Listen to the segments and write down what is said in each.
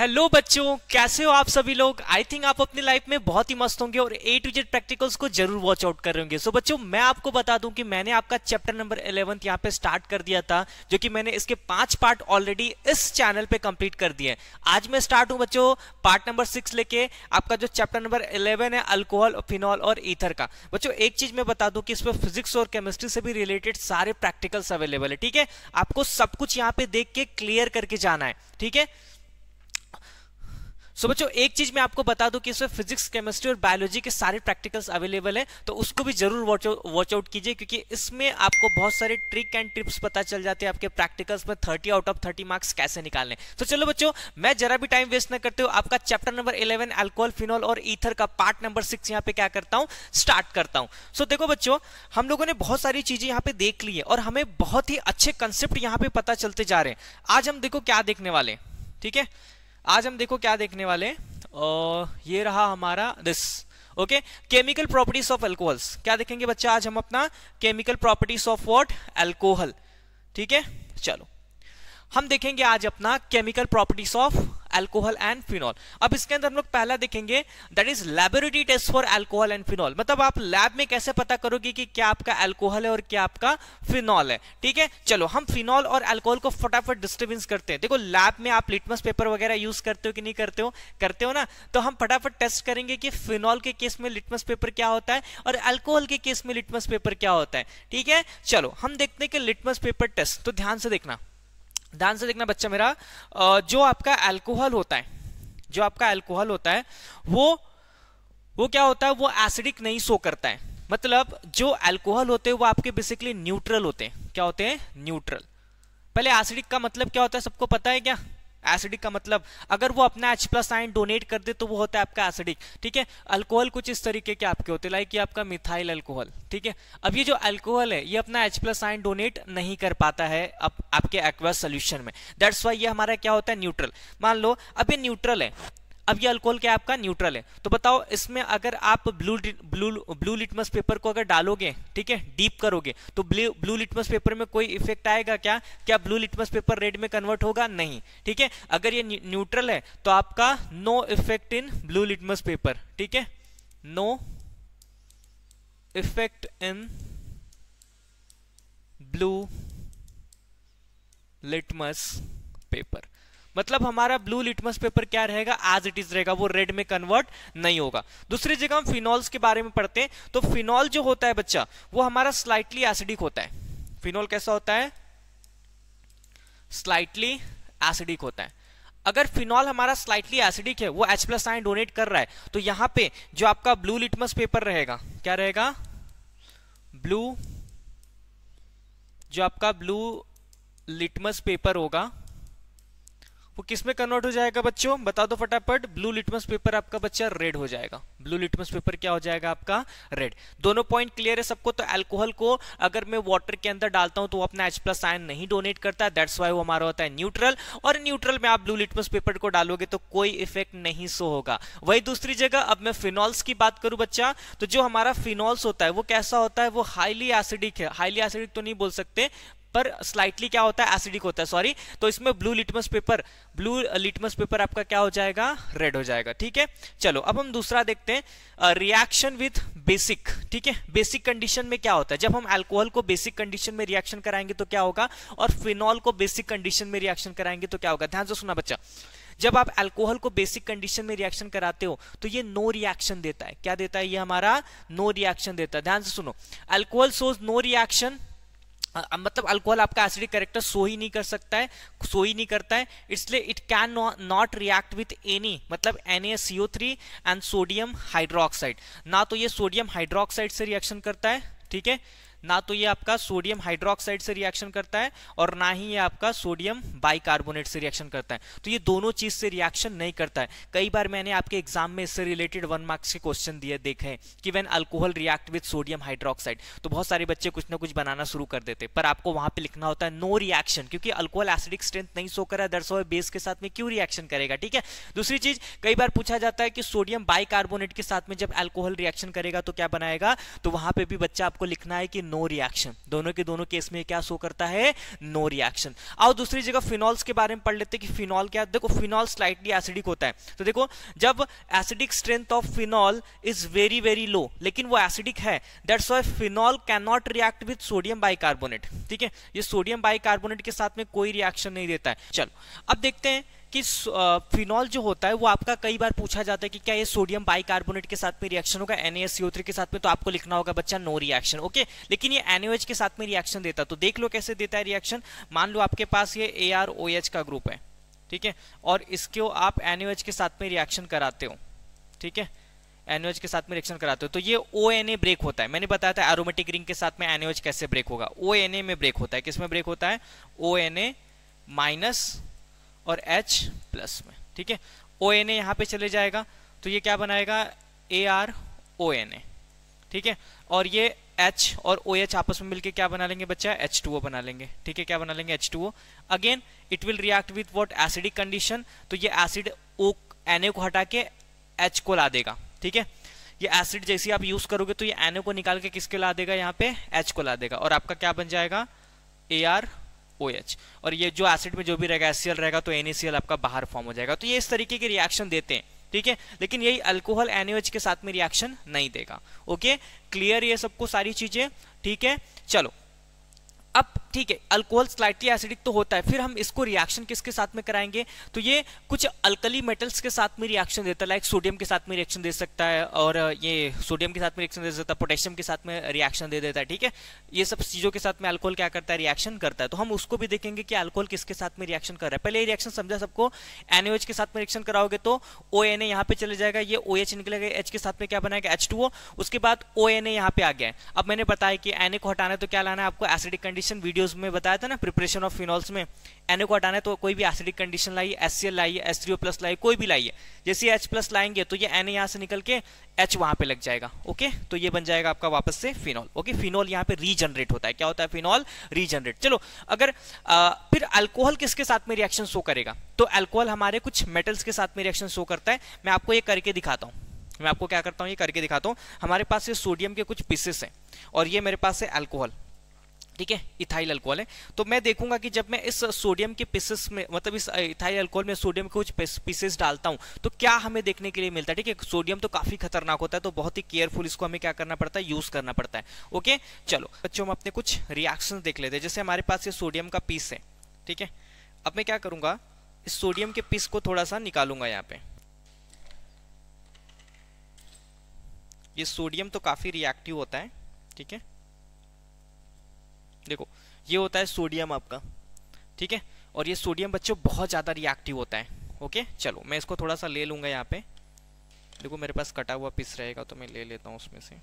Hello बच्चों कैसे हो आप सभी लोग आई थिंक आप अपनी लाइफ में बहुत ही मस्त होंगे और ए टू जेड प्रैक्टिकल्स को जरूर वॉच आउट कर रहे होंगे सो so, बच्चों मैं आपको बता दूं कि मैंने आपका चैप्टर नंबर इलेवंथ यहाँ पे स्टार्ट कर दिया था जो कि मैंने इसके पांच पार्ट ऑलरेडी इस चैनल पे कंप्लीट कर दिए आज मैं स्टार्ट हूँ बच्चों पार्ट नंबर सिक्स लेके आपका जो चैप्टर नंबर इलेवन है अल्कोहल फिनॉल और ईथर का बच्चों एक चीज मैं बता दूं कि इसमें फिजिक्स और केमिस्ट्री से भी रिलेटेड सारे प्रैक्टिकल्स अवेलेबल है ठीक है आपको सब कुछ यहाँ पे देख के क्लियर करके जाना है ठीक है सो so, बच्चों एक चीज मैं आपको बता दूं कि इसमें फिजिक्स केमिस्ट्री और बायोलॉजी के सारे प्रैक्टिकल्स अवेलेबल हैं तो उसको भी जरूर वॉच आउट कीजिए क्योंकि इसमें आपको बहुत सारे ट्रिक एंड टिप्स पता चल जाते हैं आपके प्रैक्टिकल्स में thirty out of thirty marks कैसे निकालने तो so, चलो बच्चों मैं जरा भी टाइम वेस्ट न करते हुए आपका chapter number eleven alcohol phenol और ईथर का पार्ट नंबर सिक्स यहाँ पे क्या करता हूँ स्टार्ट करता हूँ सो so, देखो बच्चों हम लोगों ने बहुत सारी चीजें यहाँ पे देख ली है और हमें बहुत ही अच्छे कंसेप्ट यहाँ पे पता चलते जा रहे हैं आज हम देखो क्या देखने वाले ठीक है आज हम देखो क्या देखने वाले आ, ये रहा हमारा this okay chemical properties of alcohols क्या देखेंगे बच्चा आज हम अपना chemical properties of what alcohol ठीक है चलो हम देखेंगे आज अपना chemical properties of alcohol and phenol अब इसके अंदर हम लोग पहला देखेंगे that is laboratory test for alcohol and phenol मतलब आप लैब में कैसे पता करोगे कि क्या आपका एल्कोहल है और क्या आपका फिनॉल है ठीक है चलो हम फिनॉल और एल्कोहल को फटाफट डिस्टर्बेंस करते हैं देखो लैब में आप लिटमस पेपर वगैरह यूज करते हो कि नहीं करते हो करते हो ना तो हम फटाफट टेस्ट करेंगे कि फिनॉल के केस में लिटमस पेपर क्या होता है और एल्कोहल के केस में लिटमस पेपर क्या होता है ठीक है चलो हम देखते हैं कि लिटमस पेपर टेस्ट तो ध्यान से देखना ध्यान से देखना बच्चा मेरा जो आपका अल्कोहल होता है जो आपका अल्कोहल होता है वो वो क्या होता है वो एसिडिक नहीं शो करता है मतलब जो अल्कोहल होते हैं वो आपके बेसिकली न्यूट्रल होते हैं क्या होते हैं न्यूट्रल पहले एसिडिक का मतलब क्या होता है सबको पता है क्या एसिडिक का मतलब अगर वो अपना एच प्लस आइन डोनेट कर दे तो वो होता है आपका एसिडिक ठीक है अल्कोहल कुछ इस तरीके के आपके होते लाइक ये आपका मिथाइल अल्कोहल ठीक है अब ये जो अल्कोहल है ये अपना एच प्लस आइन डोनेट नहीं कर पाता है अब आपके एक्वा सोल्यूशन में दैट्स वाई ये हमारा क्या होता है न्यूट्रल मान लो अब ये न्यूट्रल है अब ये अल्कोहल क्या आपका न्यूट्रल है तो बताओ इसमें अगर आप blue blue blue litmus paper को अगर डालोगे ठीक है डीप करोगे तो ब्लू ब्लू लिटमस पेपर में कोई इफेक्ट आएगा क्या क्या ब्लू लिटमस पेपर रेड में कन्वर्ट होगा नहीं ठीक है अगर ये न्यूट्रल है तो आपका no effect in blue litmus paper ठीक है no effect in blue litmus paper मतलब हमारा ब्लू लिटमस पेपर क्या रहेगा एज इट इज रहेगा वो रेड में कन्वर्ट नहीं होगा दूसरी जगह हम फिनॉल्स के बारे में पढ़ते हैं तो फिनॉल जो होता है बच्चा वो हमारा स्लाइटली एसिडिक होता है फिनॉल कैसा होता है स्लाइटली एसिडिक होता है अगर फिनॉल हमारा स्लाइटली एसिडिक है वो H प्लस आइन डोनेट कर रहा है तो यहां पे जो आपका ब्लू लिटमस पेपर रहेगा क्या रहेगा ब्लू जो आपका ब्लू लिटमस पेपर होगा वो किस में कन्वर्ट हो जाएगा बच्चों बता दो फटाफट ब्लू लिटमस पेपर आपका बच्चा रेड हो जाएगा ब्लू लिटमस पेपर क्या हो जाएगा आपका रेड दोनों पॉइंट क्लियर है सबको तो अल्कोहल को अगर मैं वाटर के अंदर डालता हूं तो वो अपना एच प्लस आयन नहीं डोनेट करता है दैट्स वाई वो हमारा होता है न्यूट्रल और न्यूट्रल में आप ब्लू लिटमस पेपर को डालोगे तो कोई इफेक्ट नहीं सो होगा वही दूसरी जगह अब मैं फिनॉल्स की बात करूं बच्चा तो जो हमारा फिनॉल्स होता है वो कैसा होता है वो हाईली एसिडिक है हाईली एसिडिक तो नहीं बोल सकते पर स्लाइटली क्या होता है एसिडिक होता है सॉरी तो इसमें blue litmus paper blue litmus paper आपका क्या हो जाएगा रेड हो जाएगा ठीक है चलो अब हम दूसरा देखते हैं रिएक्शन विथ बेसिक ठीक है बेसिक कंडीशन में क्या होता है जब हम एल्कोहल को बेसिक कंडीशन में रिएक्शन कराएंगे तो क्या होगा और फिनॉल को बेसिक कंडीशन में रिएक्शन कराएंगे तो क्या होगा ध्यान से सुना बच्चा जब आप अल्कोहल को बेसिक कंडीशन में रिएक्शन कराते हो तो ये नो रिएक्शन देता है क्या देता है ये हमारा नो रिएक्शन देता है ध्यान से सुनो अल्कोहल सोज नो रिएक्शन मतलब अल्कोहल आपका एसिडिक करेक्टर सो ही नहीं कर सकता है सो ही नहीं करता है इसलिए it can not react with any मतलब एन एंड सोडियम हाइड्रोक्साइड ना तो ये सोडियम हाइड्रोक्साइड से रिएक्शन करता है ठीक है ना तो ये आपका सोडियम हाइड्रोक्साइड से रिएक्शन करता है और ना ही ये आपका सोडियम बाइकार्बोनेट से रिएक्शन करता है तो ये दोनों चीज से रिएक्शन नहीं करता है कई बार मैंने आपके एग्जाम में इससे रिलेटेड वन मार्क्स के क्वेश्चन दिए देखे कि when alcohol react with sodium hydroxide तो बहुत सारे बच्चे कुछ ना कुछ बनाना शुरू कर देते पर आपको वहां पर लिखना होता है नो रिएक्शन क्योंकि अल्कोहल एसिडिक स्ट्रेंथ नहीं सो करा दरअसल बेस के साथ में क्यों रिएक्शन करेगा ठीक है दूसरी चीज कई बार पूछा जाता है कि सोडियम बाइकार्बोनेट के साथ में जब अल्कोहल रिएक्शन करेगा तो क्या बनाएगा तो वहां पे भी बच्चा आपको लिखना है कि नो रिएक्शन दोनों के दोनों केस में क्या शो करता है नो रिएक्शन और दूसरी जगह फिनॉल्स के बारे में पढ़ लेते हैं कि फिनॉल क्या देखो फिनॉल स्लाइटली एसिडिक होता है तो देखो जब acidic strength of phenol is very very low लेकिन वो एसिडिक है that's why phenol can not react with sodium bicarbonate ठीक है ये सोडियम बाइकार्बोनेट के साथ में कोई रिएक्शन नहीं देता है चलो अब देखते हैं कि फिनॉल जो होता है वो आपका कई बार पूछा जाता है कि क्या ये सोडियम बाइकार्बोनेट के साथ में रिएक्शन होगा NaSCO3 के साथ में तो आपको लिखना होगा बच्चा नो रिएक्शन ओके लेकिन ये NaOH के साथ में रिएक्शन देता है तो देख लो कैसे देता है रिएक्शन मान लो आपके पास ये ArOH का ग्रुप है ठीक है और इसको आप NaOH के साथ में रिएक्शन कराते हो ठीक है एनएच के साथ में रिएक्शन कराते हो तो ये ओ ब्रेक होता है मैंने बताया था एरोमेटिक रिंग के साथ में एनएच कैसे ब्रेक होगा ओ में ब्रेक होता है किसमें ब्रेक होता है ओ एन ए माइनस और H प्लस में ठीक है ओ एन ए यहाँ पे चले जाएगा तो ये क्या बनाएगा ए आर ओ एन ए ठीक है और ये H और ओ OH एच आपस में मिलके क्या बना लेंगे बच्चा एच टू ओ बना लेंगे ठीक है क्या बना लेंगे H two O again it will react with what acidic condition तो ये एसिड ओ एन को हटा के एच को ला देगा ठीक है ये एसिड जैसे आप यूज करोगे तो ये एन को निकाल के किसके ला देगा यहाँ पे एच को ला देगा और आपका क्या बन जाएगा ए आर ओ OH और ये जो एसिड में जो भी रहेगा एस रहेगा तो एन आपका बाहर फॉर्म हो जाएगा तो ये इस तरीके के रिएक्शन देते हैं ठीक है लेकिन यही अल्कोहल एनएच के साथ में रिएक्शन नहीं देगा ओके क्लियर ये सबको सारी चीजें ठीक है चलो अब ठीक है अल्कोहल स्लाइटली एसिडिक तो होता है फिर हम इसको रिएक्शन किसके साथ में कराएंगे तो ये कुछ अल्कली मेटल्स के साथ में रिएक्शन देता है लाइक सोडियम के साथ में रिएक्शन दे सकता है और ये सोडियम के साथ में रिएक्शन दे सकता है पोटेशियम के साथ में रिएक्शन दे देता है ठीक है ये सब चीज़ों के साथ में अल्कोहल क्या करता है रिएक्शन करता है तो हम उसको भी देखेंगे कि अल्कोहल किसके साथ में रिएक्शन कर रहा है पहले रिएक्शन समझा सबको एनओएच के साथ में रिएक्शन कराओगे तो ओ एन पे चले जाएगा ये ओ एच निकलेगा एच के साथ में क्या बनाएगा एच उसके बाद ओ एन ए पे आ गया अब मैंने बताया कि एन को हटाना तो क्या लाना है आपको एसिडिक कंडीशन कंडीशन वीडियोस में बताया था ना प्रिपरेशन ऑफ फिनॉल्स में एनओ को हटाना है तो कोई भी एसिडिक कंडीशन लाइए एस सी एल लाइए एस थ्री ओ प्लस लाइए कोई भी लाइए जैसे एच प्लस लाएंगे तो ये एन यहाँ से निकल के एच वहाँ पे लग जाएगा ओके तो ये बन जाएगा आपका वापस से फिनॉल ओके फिनॉल यहाँ पे रीजनरेट होता है क्या होता है फिनॉल रीजनरेट चलो अगर आ, फिर अल्कोहल किसके साथ में रिएक्शन शो करेगा तो अल्कोहल हमारे कुछ मेटल्स के साथ में रिएक्शन शो करता है मैं आपको ये करके दिखाता हूँ मैं आपको क्या करता हूँ ये करके दिखाता हूँ हमारे पास ये सोडियम के कुछ पीसेस हैं और ये मेरे पास है अल्कोहल ठीक है इथाइल अल्कोहल है तो मैं देखूंगा कि जब मैं इस सोडियम के पीसेस में मतलब इस इथाइल uh, अल्कोहल में सोडियम के कुछ पीसेस डालता हूं तो क्या हमें देखने के लिए मिलता है ठीक है सोडियम तो काफी खतरनाक होता है तो बहुत ही केयरफुल इसको हमें क्या करना पड़ता है यूज करना पड़ता है ओके चलो बच्चों हम अपने कुछ रिएक्शन देख लेते हैं जैसे हमारे पास ये सोडियम का पीस है ठीक है अब मैं क्या करूंगा इस सोडियम के पीस को थोड़ा सा निकालूंगा यहाँ पे ये सोडियम तो काफी रिएक्टिव होता है ठीक है देखो ये होता है सोडियम आपका ठीक है और ये सोडियम बच्चों बहुत ज़्यादा रिएक्टिव होता है ओके चलो मैं इसको थोड़ा सा ले लूँगा यहाँ पे देखो मेरे पास कटा हुआ पीस रहेगा तो मैं ले लेता हूँ उसमें से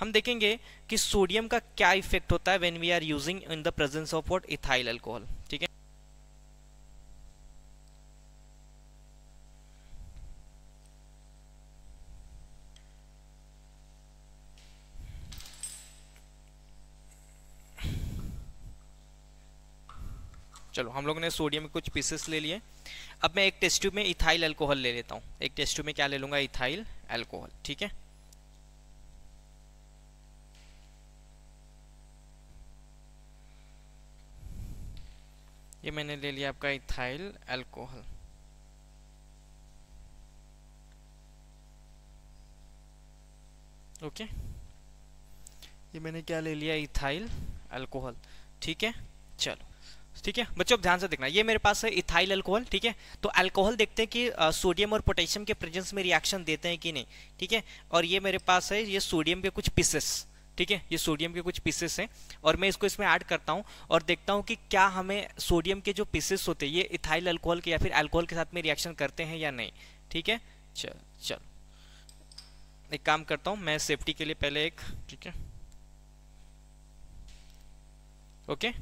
हम देखेंगे कि सोडियम का क्या इफेक्ट होता है when we are using in the presence of what ethyl alcohol ठीक है चलो हम लोगों ने सोडियम के कुछ पीसेस ले लिए अब मैं एक टेस्ट ट्यूब में इथाइल अल्कोहल ले लेता हूँ एक टेस्ट ट्यूब में क्या ले लूँगा इथाइल अल्कोहल ठीक है ये मैंने ले लिया आपका इथाइल अल्कोहल ओके ये मैंने क्या ले लिया इथाइल अल्कोहल ठीक है चलो ठीक है बच्चों अब ध्यान से देखना ये मेरे पास है इथाइल अल्कोहल ठीक है तो अल्कोहल देखते हैं कि सोडियम और पोटेशियम के प्रेजेंस में रिएक्शन देते हैं कि नहीं ठीक है और ये मेरे पास है ये सोडियम के कुछ पीसेस ठीक है ये सोडियम के कुछ पीसेस हैं और मैं इसको इसमें ऐड करता हूँ और देखता हूँ कि क्या हमें सोडियम के जो पीसेस होते हैं ये इथाइल अल्कोहल के या फिर अल्कोहल के साथ में रिएक्शन करते हैं या नहीं ठीक है चल चल एक काम करता हूँ मैं सेफ्टी के लिए पहले एक ठीक है ओके okay?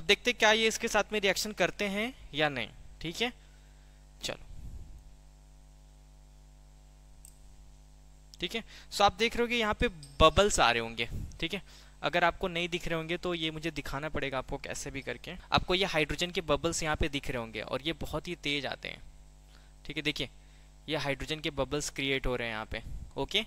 अब देखते क्या ये इसके साथ में रिएक्शन करते हैं या नहीं ठीक है चलो ठीक है सो आप देख रहे होंगे यहाँ पे बबल्स आ रहे होंगे ठीक है अगर आपको नहीं दिख रहे होंगे तो ये मुझे दिखाना पड़ेगा आपको कैसे भी करके आपको ये हाइड्रोजन के बबल्स यहाँ पे दिख रहे होंगे और ये बहुत ही तेज आते हैं ठीक है देखिए ये हाइड्रोजन के बबल्स क्रिएट हो रहे हैं यहाँ पे ओके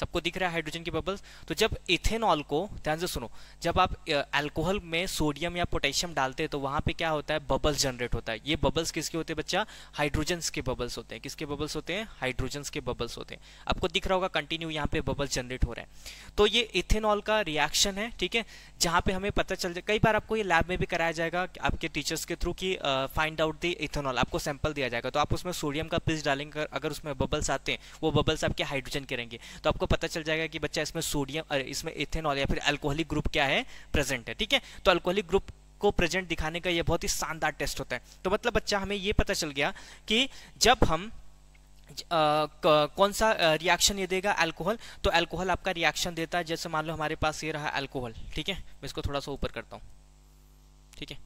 सबको दिख रहा है हाइड्रोजन की बबल्स तो जब इथेनॉल को ध्यान से सुनो जब आप अल्कोहल में सोडियम या पोटेशियम डालते हैं तो वहां पे क्या होता है बबल्स जनरेट होता है ये बबल्स किसके होते हैं बच्चा हाइड्रोजन्स के बबल्स होते हैं किसके बबल्स होते हैं हाइड्रोजन्स के बबल्स होते हैं आपको दिख रहा होगा कंटिन्यू यहाँ पे बबल्स जनरेट हो रहे हैं तो ये इथेनॉल का रिएक्शन है ठीक है जहाँ पे हमें पता चल जाए कई बार आपको ये लैब में भी कराया जाएगा आपके टीचर्स के थ्रू की फाइंड आउट दी इथेनॉल आपको सैंपल दिया जाएगा तो आप उसमें सोडियम का पिस डालेंगे अगर उसमें बबल्स आते हैं वो बबल्स आपके हाइड्रोजन के रहेंगे तो आपको पता चल जाएगा कि बच्चा इसमें सोडियम इसमें इथेनॉल या फिर अल्कोहलिक ग्रुप क्या है प्रेजेंट है ठीक है तो अल्कोहलिक ग्रुप को प्रेजेंट दिखाने का ये बहुत ही शानदार टेस्ट होता है तो मतलब बच्चा हमें ये पता चल गया कि जब हम आ, कौन सा रिएक्शन ये देगा अल्कोहल तो अल्कोहल आपका रिएक्शन देता है जैसे मान लो हमारे पास ये रहा अल्कोहल ठीक है मैं इसको थोड़ा सा ऊपर करता हूँ ठीक है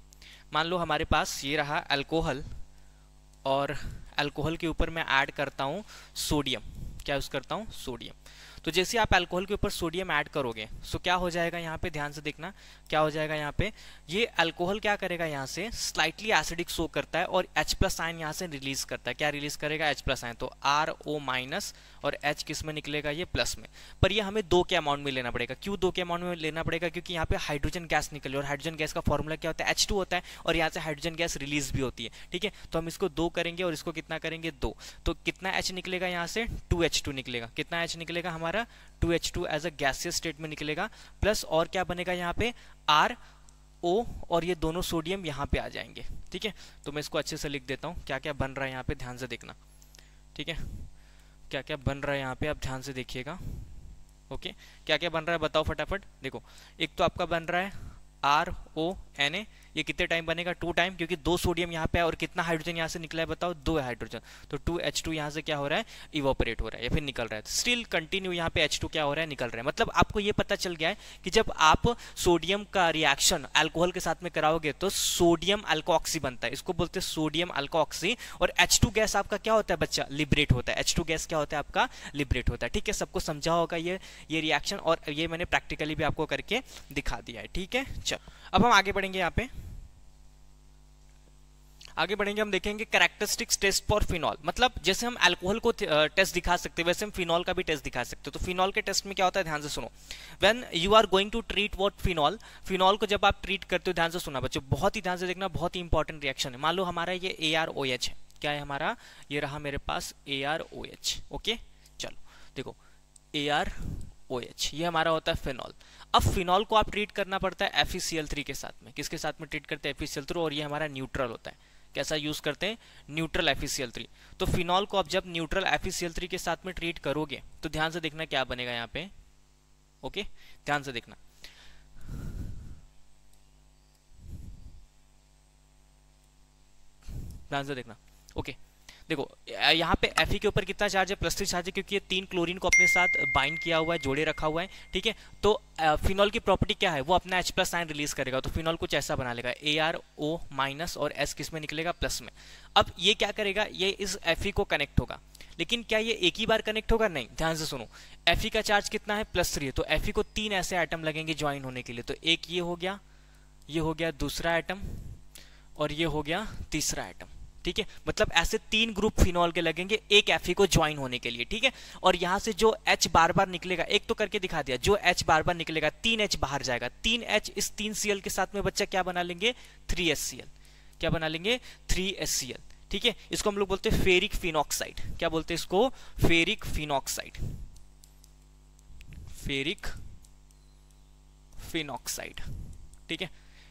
मान लो हमारे पास ये रहा अल्कोहल और अल्कोहल के ऊपर मैं ऐड करता हूँ सोडियम क्या यूज़ करता हूँ सोडियम तो जैसे आप अल्कोहल के ऊपर सोडियम ऐड करोगे सो क्या हो जाएगा यहाँ पे ध्यान से देखना क्या हो जाएगा यहाँ पे ये अल्कोहल क्या करेगा यहाँ से स्लाइटली एसिडिक शो करता है और H प्लस आयन यहाँ से रिलीज करता है क्या रिलीज करेगा H प्लस आयन तो आर ओ माइनस और एच किस में निकलेगा ये प्लस में पर ये हमें दो के अमाउंट में लेना पड़ेगा क्यों दो के अमाउंट में लेना पड़ेगा क्योंकि यहाँ पे हाइड्रोजन गैस निकले और हाइड्रोजन गैस का फॉर्मूला क्या होता है एच होता है और यहाँ से हाइड्रोजन गैस रिलीज भी होती है ठीक है तो हम इसको दो करेंगे और इसको कितना करेंगे दो तो कितना एच निकलेगा यहाँ से टू एच टू निकलेगा कितना एच निकलेगा हमारा two H two as a gaseous state में निकलेगा प्लस और क्या बनेगा यहाँ पे आर ओ और ये दोनों सोडियम यहाँ पे आ जाएंगे ठीक है तो मैं इसको अच्छे से लिख देता हूँ क्या क्या बन रहा है यहाँ पे ध्यान से देखना ठीक है क्या क्या बन रहा है यहाँ पे आप ध्यान से देखिएगा ओके क्या क्या बन रहा है बताओ फटाफट देखो एक तो आपका बन रहा है आर ओ एन ए ये कितने टाइम बनेगा टू टाइम क्योंकि दो सोडियम यहाँ पे है और कितना हाइड्रोजन यहाँ से निकला है बताओ दो है हाइड्रोजन तो टू एच टू यहाँ से क्या हो रहा है इवोपरेट हो रहा है या फिर निकल रहा है स्टिल कंटिन्यू यहाँ पे एच टू क्या हो रहा है निकल रहा है मतलब आपको ये पता चल गया है कि जब आप सोडियम का रिएक्शन एल्कोहल के साथ में कराओगे तो सोडियम अल्कोक्सी बनता है इसको बोलते हैं सोडियम अल्कोक्सी और एच गैस आपका क्या होता है बच्चा लिबरेट होता है एच गैस क्या होता है आपका लिबरेट होता है ठीक है सबको समझा होगा ये ये रिएक्शन और ये मैंने प्रैक्टिकली भी आपको करके दिखा दिया है ठीक है चलो अब हम आगे बढ़ेंगे यहाँ पे आगे बढ़ेंगे हम देखेंगे करेक्टरिस्टिक्स टेस्ट फॉर फिनॉल मतलब जैसे हम अल्कोहल को टेस्ट दिखा सकते हैं वैसे हम फिनॉल का भी टेस्ट दिखा सकते हैं तो फिनॉल के टेस्ट में क्या होता है ध्यान से सुनो when you are going to treat what phenol phenol को जब आप ट्रीट करते हो ध्यान से सुना बच्चों बहुत ही ध्यान से देखना बहुत ही इंपॉर्टेंट रिएक्शन है मान लो हमारा ये ए आर ओ एच है क्या है हमारा ये रहा मेरे पास A R O H okay चलो देखो ए आर ओ एच ये हमारा होता है फिनॉल अब फिनॉल को आप ट्रीट करना पड़ता है एफ e के साथ में किसके साथ में ट्रीट करते हैं एफ e और ये हमारा न्यूट्रल होता है कैसा यूज़ करते हैं न्यूट्रल एफ थ्री तो फिनॉल को आप जब न्यूट्रल एफ थ्री के साथ में ट्रीट करोगे तो ध्यान से देखना क्या बनेगा यहाँ पे ओके ध्यान से देखना ध्यान से देखना ओके देखो यहाँ पे एफ के ऊपर कितना चार्ज है प्लस थ्री चार्ज है क्योंकि ये तीन क्लोरीन को अपने साथ बाइंड किया हुआ है जोड़े रखा हुआ है ठीक है तो फिनॉल की प्रॉपर्टी क्या है वो अपना एच प्लस साइन रिलीज करेगा तो फिनॉल कुछ ऐसा बना लेगा ए आर ओ माइनस और एस किस में निकलेगा प्लस में अब ये क्या करेगा ये इस एफ को कनेक्ट होगा लेकिन क्या ये एक ही बार कनेक्ट होगा नहीं ध्यान से सुनो एफ का चार्ज कितना है प्लस थ्री है तो एफ को तीन ऐसे आइटम लगेंगे ज्वाइन होने के लिए तो एक ये हो गया ये हो गया दूसरा आइटम और ये हो गया तीसरा आइटम ठीक है मतलब ऐसे तीन ग्रुप फिनॉल के लगेंगे एक एफ को ज्वाइन होने के लिए ठीक है और यहां से जो एच बार बार निकलेगा एक तो करके दिखा दिया जो एच बार बार निकलेगा तीन एच बाहर जाएगा तीन एच इस तीन सीएल के साथ में बच्चा क्या बना लेंगे थ्री एस सी एल क्या बना लेंगे थ्री एस सी एल ठीक है इसको हम लोग बोलते हैं फेरिक फिनॉक्साइड क्या बोलते हैं इसको फेरिक फिनॉक्साइड फेरिक फिनॉक्साइड ठीक है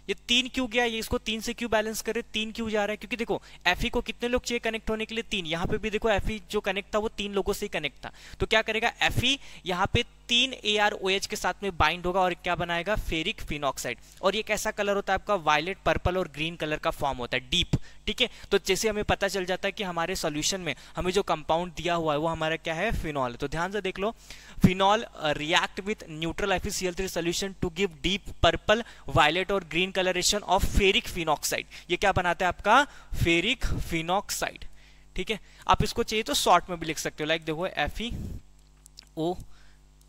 ये तीन क्यों गया ये इसको तीन से क्यों बैलेंस करे तीन क्यों जा रहा है क्योंकि देखो एफ e को कितने लोग चाहिए कनेक्ट होने के लिए तीन यहाँ पे भी देखो एफ e जो कनेक्ट था वो तीन लोगों से ही कनेक्ट था तो क्या करेगा एफ e यहाँ पे तीन ए आर ओ एच के साथ में बाइंड होगा और क्या बनाएगा फेरिक फिनॉक्साइड और ये कैसा कलर होता है आपका वायलेट पर्पल और ग्रीन कलर का फॉर्म होता है डीप ठीक है तो जैसे हमें पता चल जाता है कि हमारे सॉल्यूशन में हमें जो कंपाउंड दिया हुआ है वो हमारा क्या है फिनॉल तो ध्यान से देख लो फिनॉल रिएक्ट विथ न्यूट्रल एफिसियल three solution to give deep purple violet और green coloration of ferric phenoxide ये क्या बनाता है आपका फेरिक फिनॉक्साइड ठीक है आप इसको चाहिए तो शॉर्ट में भी लिख सकते हो लाइक देखो F E O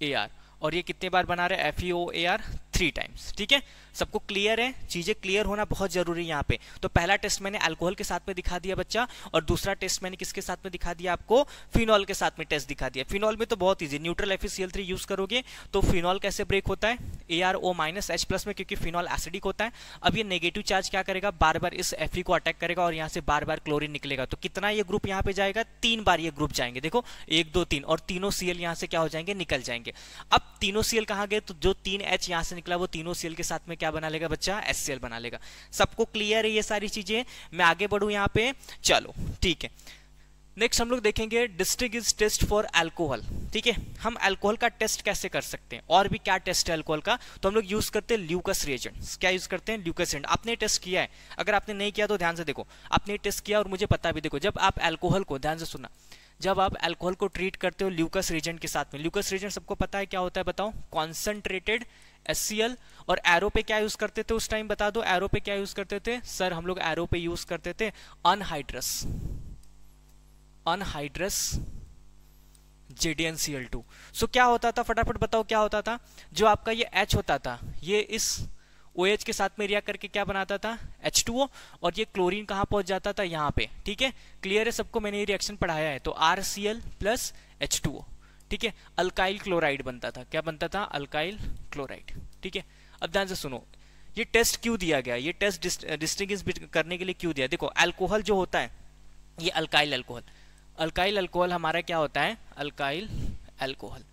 A are और ये कितने बार बना रहे F E O A R three times ठीक है सबको क्लियर है चीज़ें क्लियर होना बहुत जरूरी है यहाँ पे तो पहला टेस्ट मैंने अल्कोहल के साथ में दिखा दिया बच्चा और दूसरा टेस्ट मैंने किसके साथ में दिखा दिया आपको फिनॉल के साथ में टेस्ट दिखा दिया फिनॉल में तो बहुत easy neutral F three use करोगे तो फिनॉल कैसे ब्रेक होता है A R O minus H plus में क्योंकि फिनॉल एसिडिक होता है अब ये नेगेटिव चार्ज क्या करेगा बार बार इस एफ को अटैक करेगा और यहाँ से बार बार क्लोरिन निकलेगा तो कितना ये ग्रुप यहाँ पे जाएगा तीन बार ये ग्रुप जाएंगे देखो एक दो तीन और तीनों सीएल यहाँ से क्या हो जाएंगे निकल जाएंगे अब तीनों सीएल कहाँ गए तो जो तीन एच यहाँ से निकला वो तीनों सीएल के साथ में क्या बना लेगा बच्चा एस बना लेगा सबको क्लियर है ये सारी चीजें मैं आगे बढ़ू यहाँ पे चलो ठीक है नेक्स्ट हम लोग देखेंगे district is test for alcohol ठीक है हम अल्कोहल का टेस्ट कैसे कर सकते हैं और भी क्या टेस्ट है अल्कोहल का तो हम लोग यूज करते हैं ल्यूकस रिएजेंट क्या यूज करते हैं ल्यूकस रिएजेंट आपने टेस्ट किया है अगर आपने नहीं किया तो ध्यान से देखो आपने टेस्ट किया और मुझे पता भी देखो जब आप एल्कोहल को ध्यान से सुना जब आप एल्कोहल को ट्रीट करते हो ल्यूकस रिएजेंट के साथ में ल्यूकस रिएजेंट सबको पता है क्या होता है बताओ कॉन्सेंट्रेटेड एस और एरो पे क्या यूज करते थे उस टाइम बता दो एरो पे क्या यूज करते थे सर हम लोग एरो पे यूज करते थे अनहाइड्रस अनहाइड्रस JDNCl2. सो so, क्या होता था फटाफट बताओ क्या होता था जो आपका ये H होता था ये इस OH के साथ में रिया करके क्या बनाता था H2O और ये क्लोरीन कहाँ पहुंच जाता था यहाँ पे ठीक है क्लियर है सबको मैंने ये रिएक्शन पढ़ाया है तो RCl C L plus H two O ठीक है अल्काइल क्लोराइड बनता था क्या बनता था अल्काइल क्लोराइड ठीक है अब ध्यान से सुनो ये टेस्ट क्यों दिया गया ये टेस्ट डिस्टिंग करने के लिए क्यों दिया देखो अल्कोहल जो होता है ये अल्काइल अल्कोहल अल्काइल अल्कोहल हमारा क्या होता है अल्काइल अल्कोहल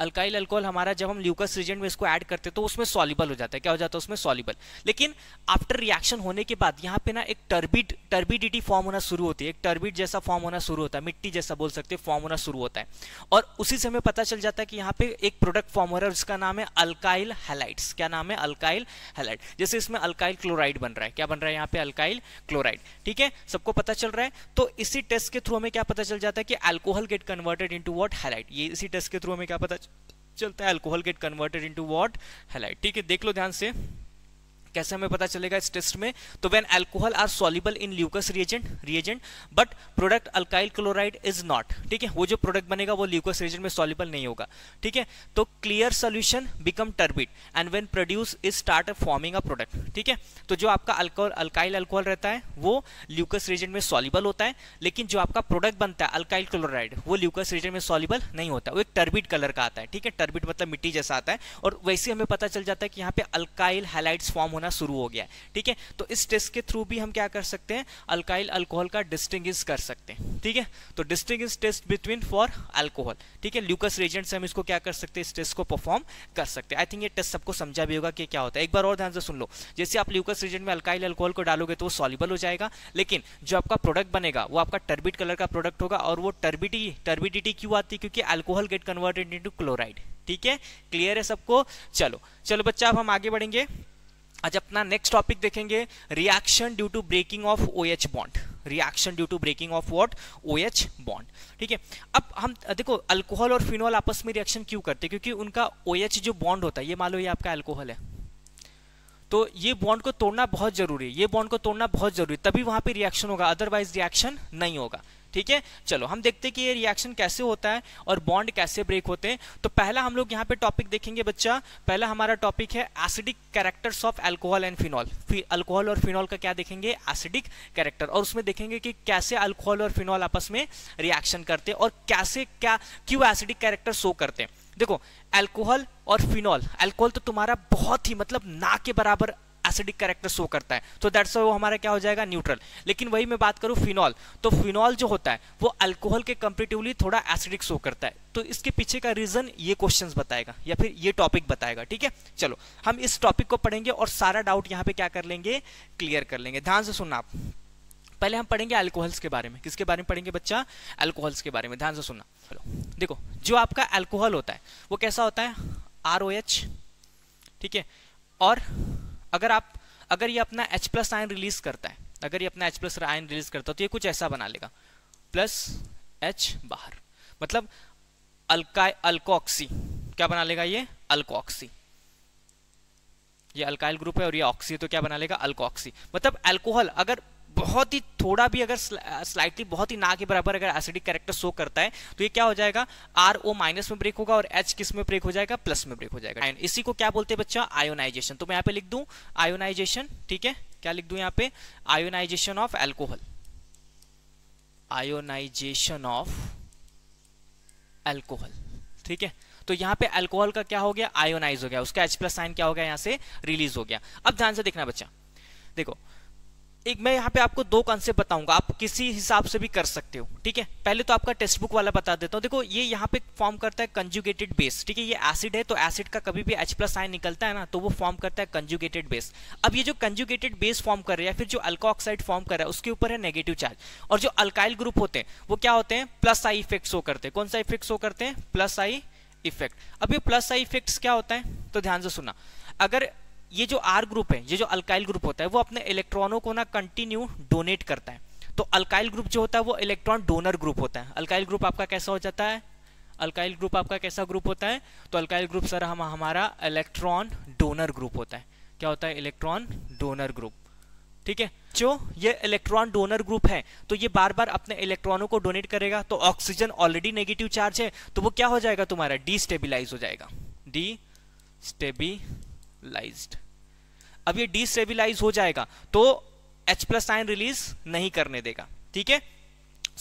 अल्काइल अल्कोहल हमारा जब हम ल्यूकस रिजेंट में इसको ऐड करते तो उसमें सॉलिबल हो जाता है क्या हो जाता है उसमें सॉलिबल लेकिन आफ्टर रिएक्शन होने के बाद यहाँ पे ना एक टर्बिड टर्बिडिटी फॉर्म होना शुरू होती है एक टर्बिड जैसा फॉर्म होना शुरू होता है मिट्टी जैसा बोल सकते हैं फॉर्म होना शुरू होता है और उसी से हमें पता चल जाता है कि यहाँ पे एक प्रोडक्ट फॉर्म हो रहा है उसका नाम है अल्काइल हेलाइट्स क्या नाम है अल्काइल हेलाइट जैसे इसमें अल्काइल क्लोराइड बन रहा है क्या बन रहा है यहाँ पे अल्काइल क्लोराइड ठीक है सबको पता चल रहा है तो इसी टेस्ट के थ्रू हमें क्या पता चल जाता है कि alcohol get converted into what halide ये इसी टेस्ट के थ्रू हमें क्या पता चलता है alcohol get converted into what halide ठीक है देख लो ध्यान से कैसे हमें पता चलेगा इस टेस्ट में तो when alcohol are soluble in Lucas reagent reagent but product alkyl chloride is not ठीक है वो जो प्रोडक्ट बनेगा वो ल्यूकस रिएजेंट में सॉलिबल नहीं होगा ठीक है तो clear solution become turbid and when produce is start forming a product ठीक है तो जो आपका अल्कोहल अल्काइल अल्कोहल रहता है वो ल्यूकस रिएजेंट में सॉलिबल होता है लेकिन जो आपका प्रोडक्ट बनता है अल्काइल क्लोराइड वो ल्यूकस रिएजेंट में सॉलिबल नहीं होता वो एक टर्बिड कलर का आता है ठीक है टर्बिड मतलब मिट्टी जैसा आता है और वैसे हमें पता चल जाता है कि यहाँ पे अल्काइल हेलाइट्स फॉर्म होना शुरू हो गया है ठीक है तो इस टेस्ट के थ्रू भी हम क्या कर सकते हैं अल्काइल अल्कोहल का डिस्टिंग कर सकते हैं ठीक है तो distinct test between for alcohol ठीक है ल्यूकस रेजेंट से हम इसको क्या कर सकते हैं इस टेस्ट को परफॉर्म कर सकते हैं आई थिंक ये टेस्ट सबको समझा भी होगा कि क्या होता है एक बार और ध्यान से सुन लो जैसे आप ल्यूकस रेजेंट में अल्काइल अल्कोहल को डालोगे तो वो सॉलिबल हो जाएगा लेकिन जो आपका प्रोडक्ट बनेगा वो आपका टर्बिट कलर का प्रोडक्ट होगा और वो टर्बिटी टर्बिडिटी क्यों आती है क्योंकि alcohol get converted into chloride ठीक है क्लियर है सबको चलो चलो बच्चा अब हम आगे बढ़ेंगे आज अपना नेक्स्ट टॉपिक देखेंगे reaction due to breaking of O H bond reaction due to breaking of what O H bond ठीक है अब हम देखो अल्कोहल और फिनॉल आपस में रिएक्शन क्यों करते हैं क्योंकि उनका ओ एच जो बॉन्ड होता है ये मान लो ये आपका अल्कोहल है तो ये बॉन्ड को तोड़ना बहुत जरूरी है ये बॉन्ड को तोड़ना बहुत जरूरी है तभी वहां पर रिएक्शन होगा अदरवाइज रिएक्शन नहीं होगा ठीक है चलो हम देखते हैं कि ये रिएक्शन कैसे होता है और बॉन्ड कैसे ब्रेक होते हैं तो पहला हम लोग यहाँ पे टॉपिक देखेंगे बच्चा पहला हमारा टॉपिक है acidic characters of alcohol and phenol फिर अल्कोहल और फिनॉल का क्या देखेंगे एसिडिक कैरेक्टर और उसमें देखेंगे कि कैसे अल्कोहल और फिनॉल आपस में रिएक्शन करते हैं और कैसे क्या क्यों एसिडिक कैरेक्टर शो करते हैं देखो एल्कोहल और फिनॉल एल्कोहल तो तुम्हारा बहुत ही मतलब ना के बराबर एसिडिक कैरेक्टर शो करता है तो दैट्स वो हमारा क्या हो जाएगा न्यूट्रल लेकिन वही मैं बात करूँ फिनॉल तो फिनॉल जो होता है वो अल्कोहल के कंपेटिवली थोड़ा एसिडिक शो करता है तो इसके पीछे का रीजन ये क्वेश्चंस बताएगा या फिर ये टॉपिक बताएगा ठीक है चलो हम इस टॉपिक को पढ़ेंगे और सारा डाउट यहां पे क्या कर लेंगे क्लियर कर लेंगे ध्यान से सुनना आप पहले हम पढ़ेंगे अल्कोहल्स के बारे में किसके बारे में पढ़ेंगे बच्चा अल्कोहल्स के बारे में ध्यान से सुनना चलो देखो जो आपका अल्कोहल होता है वो कैसा होता है आर ठीक है और अगर आप अगर ये अपना H प्लस आयन रिलीज करता है अगर ये अपना H प्लस आयन रिलीज करता है तो ये कुछ ऐसा बना लेगा प्लस H बाहर मतलब अल्का अल्कोक्सी क्या बना लेगा ये अल्कोक्सी ये अल्काइल ग्रुप है और ये ऑक्सी तो क्या बना लेगा अल्कोक्सी मतलब अल्कोहल अगर बहुत ही थोड़ा भी अगर स्लाइटली बहुत ही ना के बराबर अगर एसिडिक कैरेक्टर शो करता है तो ये क्या हो जाएगा आर ओ माइनस में ब्रेक होगा और एच किस में ब्रेक हो जाएगा प्लस में ब्रेक हो जाएगा एंड इसी को क्या बोलते हैं बच्चा आयोनाइजेशन तो मैं यहाँ पे लिख दू आयोनाइजेशन ठीक है क्या लिख दू यहाँ पे ionization of alcohol ionization of alcohol ठीक है तो यहां पे अल्कोहल का क्या हो गया आयोनाइज हो गया उसका H प्लस साइन क्या हो गया यहां से रिलीज हो गया अब ध्यान से देखना बच्चा देखो एक मैं यहाँ पे आपको दो कॉन्सेप्ट बताऊंगा आप किसी हिसाब से भी कर सकते हो ठीक है पहले तो आपका टेक्स्ट बुक वाला बता देता हूँ देखो ये यहाँ पे फॉर्म करता है कंजुगेटेड बेस ठीक है ये एसिड है तो एसिड का कभी भी एच प्लस आई निकलता है ना तो वो फॉर्म करता है कंजुगेटेड बेस अब ये जो कंजुगेटेड बेस फॉर्म कर रहा है या फिर जो अल्का ऑक्साइड फॉर्म कर रहा है उसके ऊपर है नेगेटिव चार्ज और जो अल्काइल ग्रुप होते हैं वो क्या होते हैं प्लस आई इफेक्ट शो करते हैं कौन सा इफेक्ट शो करते हैं प्लस आई इफेक्ट अब ये प्लस आई इफेक्ट क्या होता है तो ध्यान से सुना अगर ये जो आर ग्रुप है ये जो अल्काइल ग्रुप होता है वो अपने इलेक्ट्रॉनों को ना कंटिन्यू डोनेट करता है तो अल्काइल ग्रुप जो होता है वो इलेक्ट्रॉन डोनर ग्रुप होता है अल्काइल ग्रुप आपका कैसा हो जाता है अल्काइल ग्रुप आपका कैसा ग्रुप होता है तो अल्काइल ग्रुप सर हम हमारा इलेक्ट्रॉन डोनर ग्रुप होता है क्या होता है इलेक्ट्रॉन डोनर ग्रुप ठीक है जो ये इलेक्ट्रॉन डोनर ग्रुप है तो ये बार बार अपने इलेक्ट्रॉनों को डोनेट करेगा तो ऑक्सीजन ऑलरेडी नेगेटिव चार्ज है तो वो क्या हो जाएगा तुम्हारा डी हो जाएगा डी डिस्टेबिलाइज्ड अब ये डिस्टेबिलाईज हो जाएगा तो H प्लस आयन रिलीज नहीं करने देगा ठीक है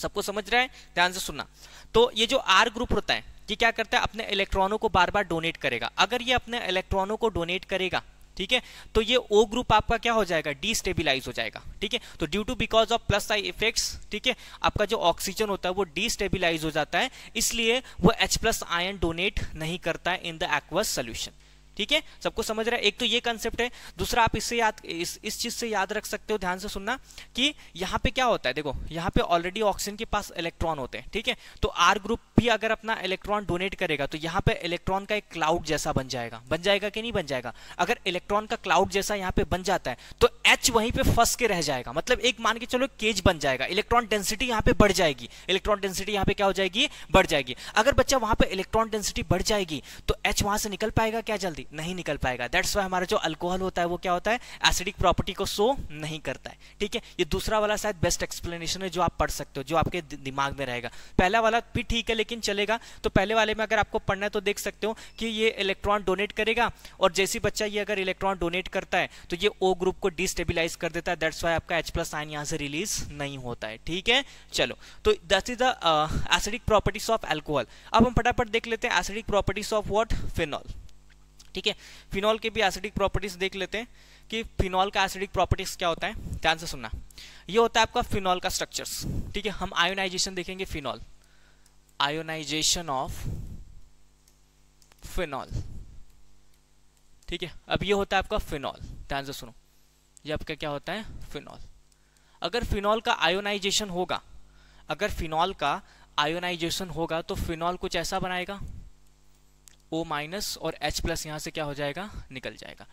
सबको समझ रहा है ध्यान से सुनना तो ये जो आर ग्रुप होता है ये क्या करता है अपने इलेक्ट्रॉनों को बार बार डोनेट करेगा अगर ये अपने इलेक्ट्रॉनों को डोनेट करेगा ठीक है तो ये ओ ग्रुप आपका क्या हो जाएगा डिस्टेबिलाईज हो जाएगा ठीक है तो due to because of plus I effect ठीक है आपका जो ऑक्सीजन होता है वो डिस्टेबिलाईज हो जाता है इसलिए वो H प्लस आयन डोनेट नहीं करता है इन द एक्वस सोल्यूशन ठीक है सबको समझ रहा है एक तो ये कंसेप्ट है दूसरा आप इससे याद इस, इस चीज से याद रख सकते हो ध्यान से सुनना कि यहाँ पे क्या होता है देखो यहाँ पे ऑलरेडी ऑक्सीजन के पास इलेक्ट्रॉन होते हैं ठीक है तो आर ग्रुप भी अगर अपना इलेक्ट्रॉन डोनेट करेगा तो यहाँ पे इलेक्ट्रॉन का एक क्लाउड जैसा बन जाएगा बन जाएगा कि नहीं बन जाएगा अगर इलेक्ट्रॉन का क्लाउड जैसा यहाँ पे बन जाता है तो एच वहीं पे फंस के रह जाएगा मतलब एक मान के चलो केज बन जाएगा इलेक्ट्रॉन डेंसिटी यहाँ पे बढ़ जाएगी इलेक्ट्रॉन डेंसिटी यहाँ पे क्या हो जाएगी बढ़ जाएगी अगर बच्चा वहां पर इलेक्ट्रॉन डेंसिटी बढ़ जाएगी तो एच वहां से निकल पाएगा क्या जल्दी नहीं निकल पाएगा दैट्स वाई हमारा जो अल्कोहल होता है वो क्या होता है एसिडिक प्रॉपर्टी को शो नहीं करता है ठीक है ये दूसरा वाला शायद बेस्ट एक्सप्लेनेशन है जो आप पढ़ सकते हो जो आपके दिमाग में रहेगा पहला वाला भी ठीक है लेकिन चलेगा तो पहले वाले में अगर आपको पढ़ना है तो देख सकते हो कि ये इलेक्ट्रॉन डोनेट करेगा और जैसी बच्चा ये अगर इलेक्ट्रॉन डोनेट करता है तो ये ओ ग्रुप को डिस्टेबिलाईज कर देता है दैट्स वाई आपका एच प्लस आइन यहाँ से रिलीज नहीं होता है ठीक है चलो तो that is the acidic properties of alcohol अब हम फटाफट देख लेते हैं acidic properties of what phenol ठीक है फिनॉल के भी एसिडिक प्रॉपर्टीज देख लेते हैं कि फिनॉल का एसिडिक प्रॉपर्टीज क्या होता है ध्यान से सुनना ये होता है आपका फिनॉल का स्ट्रक्चर्स ठीक है हम आयोनाइजेशन देखेंगे फिनॉल आयोनाइजेशन ऑफ फिनॉल ठीक है अब ये होता है आपका फिनॉल ध्यान से सुनो ये आपका क्या होता है फिनॉल अगर फिनॉल का आयोनाइजेशन होगा अगर फिनॉल का आयोनाइजेशन होगा तो फिनॉल कुछ ऐसा बनाएगा ओ माइनस और एच प्लस यहाँ से क्या हो जाएगा निकल जाएगा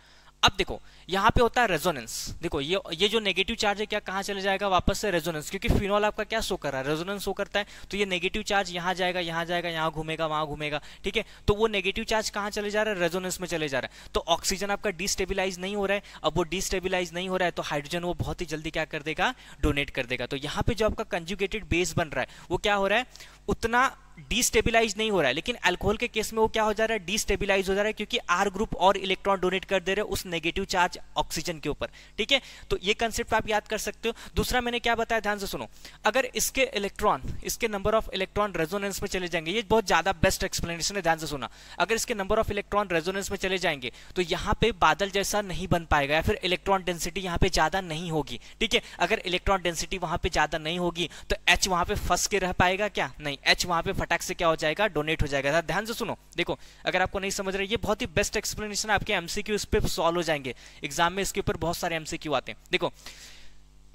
अब देखो यहाँ पे होता है रेजोनेंस देखो ये ये जो नेगेटिव चार्ज है क्या कहाँ चले जाएगा वापस से रेजोनेंस क्योंकि फिनॉल आपका क्या शो कर रहा है रेजोनेंस शो करता है तो ये नेगेटिव चार्ज यहाँ जाएगा यहाँ जाएगा यहाँ घूमेगा वहाँ घूमेगा ठीक है तो वो नेगेटिव चार्ज कहाँ चले जा रहा है रेजोनेंस में चले जा रहा है तो ऑक्सीजन आपका डिस्टेबिलाइज नहीं हो रहा है अब वो डिस्टेबिलाइज नहीं हो रहा है तो हाइड्रोजन वो बहुत ही जल्दी क्या कर देगा डोनेट कर देगा तो यहाँ पे जो आपका कंजुगेटेड बेस बन रहा है वो क्या हो रहा है उतना डिस्टेबिलाइज नहीं हो रहा है लेकिन अल्कोहल के केस में वो क्या हो जा रहा है डिस्टेबिलाइज हो जा रहा है क्योंकि आर ग्रुप और इलेक्ट्रॉन डोनेट कर दे रहे उस नेगेटिव चार्ज ऑक्सीजन के ऊपर ठीक है तो ये कंसेप्ट आप याद कर सकते हो दूसरा मैंने क्या बताया ध्यान से सुनो अगर इसके इलेक्ट्रॉन इसके नंबर ऑफ इलेक्ट्रॉन रेजोनेंस में चले जाएंगे ये बहुत ज्यादा बेस्ट एक्सप्लेनेशन है ध्यान से सुना अगर इसके नंबर ऑफ इलेक्ट्रॉन रेजोनेंस में चले जाएंगे तो यहाँ पे बादल जैसा नहीं बन पाएगा या फिर इलेक्ट्रॉन डेंसिटी यहाँ पे ज्यादा नहीं होगी ठीक है अगर इलेक्ट्रॉन डेंसिटी वहां पर ज्यादा नहीं होगी तो एच वहां पर फंस के रह पाएगा क्या नहीं नहीं एच वहां पे फटाक से क्या हो जाएगा डोनेट हो जाएगा ध्यान से सुनो देखो अगर आपको नहीं समझ रहे ये बहुत ही बेस्ट एक्सप्लेनेशन आपके एमसीक्यू इस पर सॉल्व हो जाएंगे एग्जाम में इसके ऊपर बहुत सारे एमसीक्यू आते हैं देखो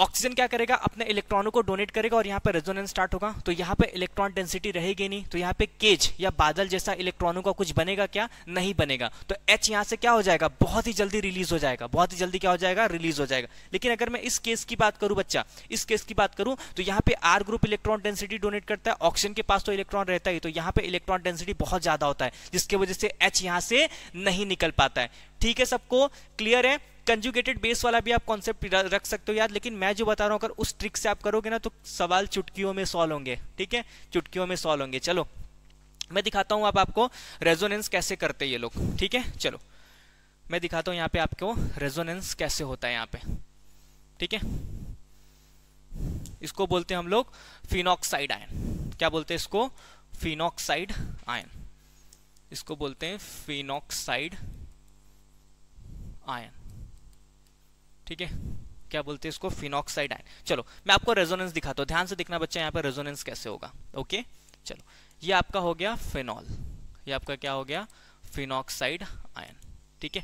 ऑक्सीजन क्या करेगा अपने इलेक्ट्रॉनों को डोनेट करेगा और यहाँ पे रेजोनेंस स्टार्ट होगा तो यहाँ पे इलेक्ट्रॉन डेंसिटी रहेगी नहीं तो यहाँ पे केज या बादल जैसा इलेक्ट्रॉनों का कुछ बनेगा क्या नहीं बनेगा तो एच यहाँ से क्या हो जाएगा बहुत ही जल्दी रिलीज हो जाएगा बहुत ही जल्दी क्या हो जाएगा रिलीज हो जाएगा लेकिन अगर मैं इस केस की बात करूँ बच्चा इस केस की बात करूँ तो यहाँ पे R group electron density donate करता है ऑक्सीजन के पास तो इलेक्ट्रॉन रहता ही तो यहाँ पे इलेक्ट्रॉन डेंसिटी बहुत ज्यादा होता है जिसकी वजह से एच यहाँ से नहीं निकल पाता है ठीक है सबको क्लियर है कंजुगेटेड बेस वाला भी आप कॉन्सेप्ट रख सकते हो यार लेकिन मैं जो बता रहा हूँ अगर उस ट्रिक से आप करोगे ना तो सवाल चुटकियों में सॉल्व होंगे ठीक है चुटकियों में सॉल्व होंगे चलो मैं दिखाता हूँ आप आपको रेजोनेंस कैसे करते हैं ये लोग ठीक है चलो मैं दिखाता हूँ यहाँ पे आपको रेजोनेंस कैसे होता है यहाँ पे ठीक है इसको बोलते हैं हम लोग फिनॉक्साइड आयन क्या बोलते हैं इसको फिनॉक्साइड आयन इसको बोलते हैं फिनॉक्साइड आयन ठीक है क्या बोलते हैं इसको फिनॉक्साइड आयन चलो मैं आपको रेजोनेंस दिखाता हूँ ध्यान से देखना बच्चा यहाँ पर रेजोनेंस कैसे होगा ओके चलो ये आपका हो गया फिनॉल ये आपका क्या हो गया फिनॉक्साइड आयन ठीक है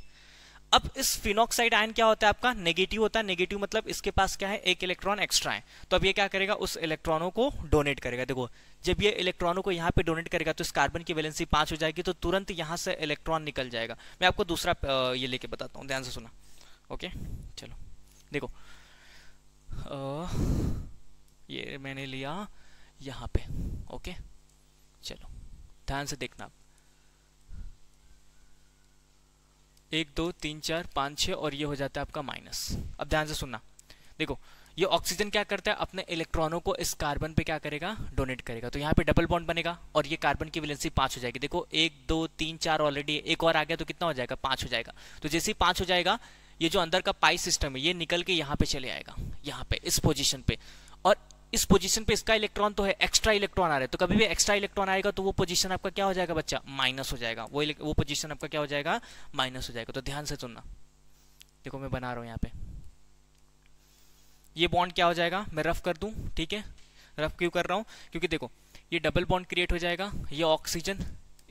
अब इस फिनॉक्साइड आयन क्या होता है आपका नेगेटिव होता है नेगेटिव मतलब इसके पास क्या है एक इलेक्ट्रॉन एक्स्ट्रा है तो अब ये क्या करेगा उस इलेक्ट्रॉनों को डोनेट करेगा देखो जब ये इलेक्ट्रॉनों को यहाँ पे डोनेट करेगा तो इस कार्बन की वैलेंसी पांच हो जाएगी तो तुरंत यहाँ से इलेक्ट्रॉन निकल जाएगा मैं आपको दूसरा ये लेके बताता हूँ ध्यान से सुना ओके चलो देखो आ, ये मैंने लिया यहाँ पे ओके चलो ध्यान से देखना आप एक दो तीन चार पाँच छः और ये हो जाता है आपका माइनस अब ध्यान से सुनना देखो ये ऑक्सीजन क्या करता है अपने इलेक्ट्रॉनों को इस कार्बन पे क्या करेगा डोनेट करेगा तो यहाँ पे डबल बॉन्ड बनेगा और ये कार्बन की वैलेंसी पाँच हो जाएगी देखो एक दो तीन चार ऑलरेडी एक और आ गया तो कितना हो जाएगा पाँच हो जाएगा तो जैसे ही पाँच हो जाएगा ये जो अंदर का पाई सिस्टम है ये निकल के यहाँ पे चले आएगा यहाँ पे इस पोजीशन पे और इस पोजीशन पे इसका इलेक्ट्रॉन तो है एक्स्ट्रा इलेक्ट्रॉन आ रहा है तो कभी भी एक्स्ट्रा इलेक्ट्रॉन आएगा तो वो पोजीशन आपका क्या हो जाएगा बच्चा माइनस हो जाएगा वो वो पोजिशन आपका क्या हो जाएगा माइनस हो जाएगा तो ध्यान से सुनना देखो मैं बना रहा हूँ यहाँ पे ये बॉन्ड क्या हो जाएगा मैं रफ कर दूँ ठीक है रफ क्यों कर रहा हूँ क्योंकि देखो ये डबल बॉन्ड क्रिएट हो जाएगा ये ऑक्सीजन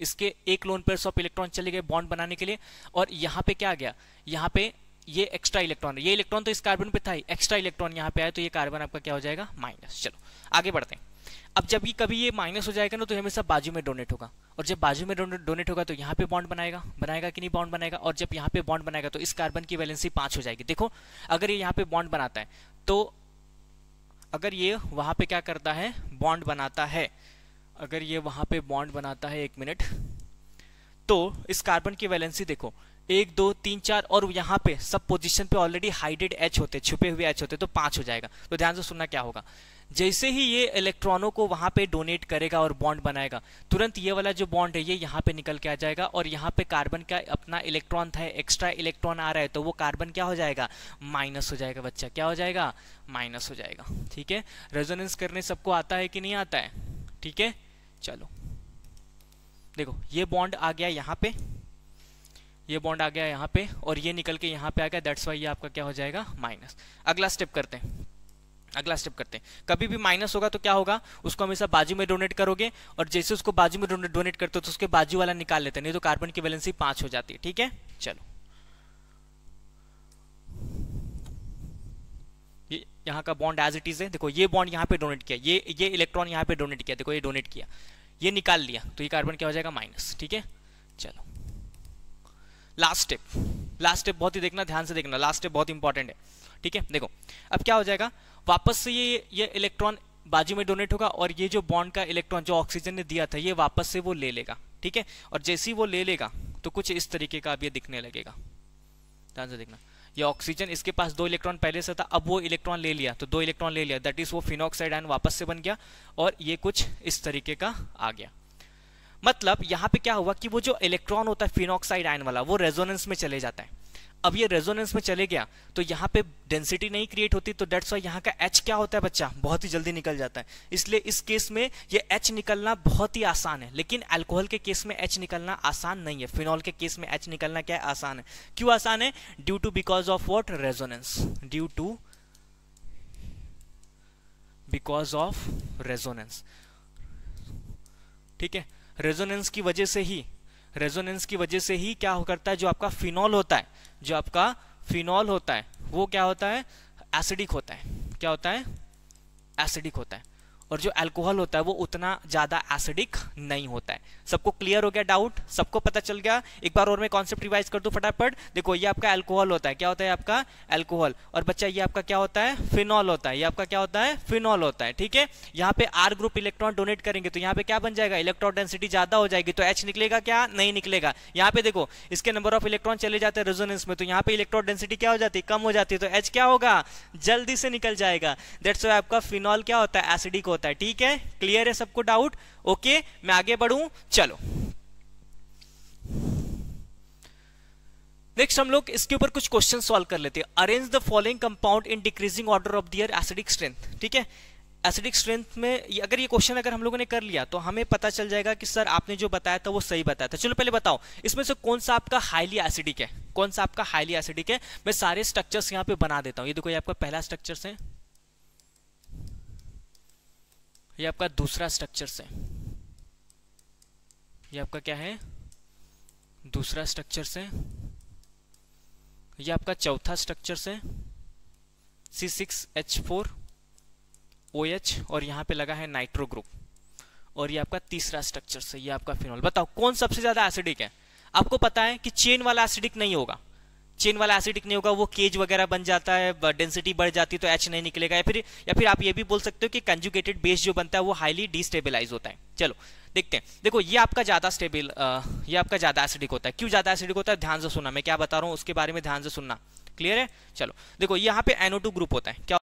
इसके एक लोन पेयर ऑफ इलेक्ट्रॉन चले गए बॉन्ड बनाने के लिए और यहाँ पे क्या आ गया यहाँ पे ये एक्स्ट्रा इलेक्ट्रॉन ये इलेक्ट्रॉन तो इस कार्बन पे था ही एक्स्ट्रा इलेक्ट्रॉन यहाँ पे आया तो ये कार्बन आपका क्या हो जाएगा माइनस चलो आगे बढ़ते हैं अब जब ये कभी ये माइनस हो जाएगा ना तो हमेशा बाजू में डोनेट होगा और जब बाजू में डोनेट होगा तो यहाँ पे बॉन्ड बनाएगा बनाएगा कि नहीं बॉन्ड बनाएगा और जब यहाँ पे बॉन्ड बनाएगा तो इस कार्बन की वैलेंसी पाँच हो जाएगी देखो अगर ये यहाँ पे बॉन्ड बनाता है तो अगर ये वहाँ पे क्या करता है बॉन्ड बनाता है अगर ये वहाँ पे बॉन्ड बनाता है एक मिनट तो इस कार्बन की वैलेंसी देखो एक दो तीन चार और यहाँ पे सब पोजीशन पे ऑलरेडी हाइडेड एच होते छुपे हुए एच होते तो पांच हो जाएगा तो ध्यान से सुनना क्या होगा जैसे ही ये इलेक्ट्रॉनों को वहां पे डोनेट करेगा और बॉन्ड बनाएगा तुरंत ये वाला जो बॉन्ड है ये यहाँ पे निकल के आ जाएगा और यहाँ पे कार्बन का अपना इलेक्ट्रॉन था एक्स्ट्रा इलेक्ट्रॉन आ रहा है तो वो कार्बन क्या हो जाएगा माइनस हो जाएगा बच्चा क्या हो जाएगा माइनस हो जाएगा ठीक है रेजोनेंस करने सबको आता है कि नहीं आता है ठीक है चलो देखो ये बॉन्ड आ गया यहाँ पे ये बॉन्ड आ गया यहाँ पे और ये निकल के यहाँ पे आ गया दैट्स वाई ये आपका क्या हो जाएगा माइनस अगला स्टेप करते हैं अगला स्टेप करते हैं कभी भी माइनस होगा तो क्या होगा उसको हमेशा बाजू में डोनेट करोगे और जैसे उसको बाजू में डोनेट करते हो तो उसके बाजू वाला निकाल लेते नहीं तो कार्बन की वैलेंसी पांच हो जाती है ठीक है चलो ये यहाँ का बॉन्ड एज इट इज है देखो ये बॉन्ड यहाँ पे डोनेट किया ये ये इलेक्ट्रॉन यहाँ पे डोनेट किया देखो ये डोनेट किया ये निकाल लिया तो ये कार्बन क्या हो जाएगा माइनस ठीक है चलो लास्ट स्टेप लास्ट स्टेप बहुत ही देखना ध्यान से देखना लास्ट स्टेप बहुत इंपॉर्टेंट है ठीक है देखो अब क्या हो जाएगा वापस से ये ये इलेक्ट्रॉन बाजू में डोनेट होगा और ये जो बॉन्ड का इलेक्ट्रॉन जो ऑक्सीजन ने दिया था ये वापस से वो ले लेगा ठीक है और जैसे ही वो ले लेगा तो कुछ इस तरीके का अब ये दिखने लगेगा ध्यान से देखना ये ऑक्सीजन इसके पास दो इलेक्ट्रॉन पहले से था अब वो इलेक्ट्रॉन ले लिया तो दो इलेक्ट्रॉन ले लिया दैट इज वो फिनोक्साइड आयन वापस से बन गया और ये कुछ इस तरीके का आ गया मतलब यहाँ पे क्या हुआ कि वो जो इलेक्ट्रॉन होता है फिनॉक्साइड आयन वाला वो रेजोनेंस में चले जाता है अब ये रेजोनेंस में चले गया तो यहाँ पे डेंसिटी नहीं क्रिएट होती तो डेट्स वाई यहाँ का एच क्या होता है बच्चा बहुत ही जल्दी निकल जाता है इसलिए इस केस में ये एच निकलना बहुत ही आसान है लेकिन अल्कोहल के केस में एच निकलना आसान नहीं है फिनॉल के केस में एच निकलना क्या है आसान है क्यों आसान है due to because of what resonance due to because of resonance ठीक है रेजोनेंस की वजह से ही रेजोनेंस की वजह से ही क्या करता है जो आपका फिनॉल होता है जो आपका फिनॉल होता है वो क्या होता है एसिडिक होता है क्या होता है एसिडिक होता है और जो अल्कोहल होता है वो उतना ज़्यादा एसिडिक नहीं होता है सबको क्लियर हो गया डाउट सबको पता चल गया एक बार और मैं कॉन्सेप्ट रिवाइज कर दू फटाफट देखो ये आपका अल्कोहल होता है क्या होता है आपका अल्कोहल और बच्चा ये आपका क्या होता है फिनॉल होता है ये आपका क्या होता है फिनॉल होता है ठीक है यहाँ पे आर ग्रुप इलेक्ट्रॉन डोनेट करेंगे तो यहाँ पे क्या बन जाएगा इलेक्ट्रॉन डेंसिटी ज़्यादा हो जाएगी तो एच निकलेगा क्या नहीं निकलेगा यहाँ पे देखो इसके नंबर ऑफ इलेक्ट्रॉन चले जाते हैं रेजोनेंस में तो यहाँ पे इलेक्ट्रॉन डेंसिटी क्या हो जाती है कम हो जाती है तो एच क्या होगा जल्दी से निकल जाएगा दैट्स आपका फिनॉल क्या होता है एसिडिक होता है ठीक है क्लियर है सबको डाउट ओके मैं आगे बढ़ू चलो नेक्स्ट हम लोग इसके ऊपर कुछ क्वेश्चन सॉल्व कर लेते हैं arrange the following compound in decreasing order of their acidic strength ठीक है एसिडिक स्ट्रेंथ में अगर ये क्वेश्चन अगर हम लोगों ने कर लिया तो हमें पता चल जाएगा कि सर आपने जो बताया था वो सही बताया था चलो पहले बताओ इसमें से कौन सा आपका हाईली एसिडिक है कौन सा आपका हाईली एसिडिक है मैं सारे स्ट्रक्चर्स यहाँ पे बना देता हूँ ये देखो ये आपका पहला स्ट्रक्चर्स है ये आपका दूसरा स्ट्रक्चर है ये आपका क्या है दूसरा स्ट्रक्चर है ये आपका चौथा स्ट्रक्चर है C six H four O H और यहां पे लगा है नाइट्रो ग्रुप और ये आपका तीसरा स्ट्रक्चर है ये आपका फिनॉल बताओ कौन सबसे ज़्यादा एसिडिक है आपको पता है कि चेन वाला एसिडिक नहीं होगा चेन वाला एसिडिक नहीं होगा वो केज वगैरह बन जाता है डेंसिटी बढ़ जाती है तो एच नहीं निकलेगा या फिर या फिर आप ये भी बोल सकते हो कि कंजुगेटेड बेस जो बनता है वो हाईली डिस्टेबिलाईज होता है चलो देखते हैं देखो ये आपका ज़्यादा स्टेबल ये आपका ज़्यादा एसिडिक होता है क्यों ज़्यादा एसिडिक होता है ध्यान से सुनना मैं क्या बता रहा हूँ उसके बारे में ध्यान से सुनना क्लियर है चलो देखो यहाँ पे एनो ग्रुप होता है क्या